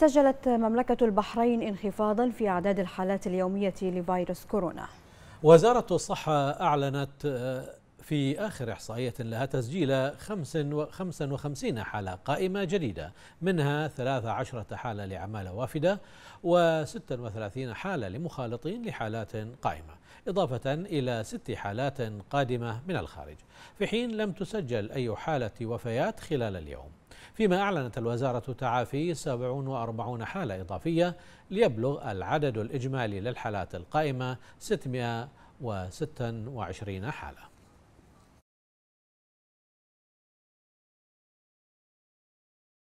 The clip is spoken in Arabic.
سجلت مملكة البحرين انخفاضا في أعداد الحالات اليومية لفيروس كورونا وزارة الصحة أعلنت آه، في آخر إحصائية لها تسجيل 55 حالة قائمة جديدة منها 13 حالة لعمالة وافدة و36 حالة لمخالطين لحالات قائمة إضافة إلى ست حالات قادمة من الخارج في حين لم تسجل أي حالة وفيات خلال اليوم فيما أعلنت الوزارة تعافي 47 حالة إضافية ليبلغ العدد الإجمالي للحالات القائمة 626 حالة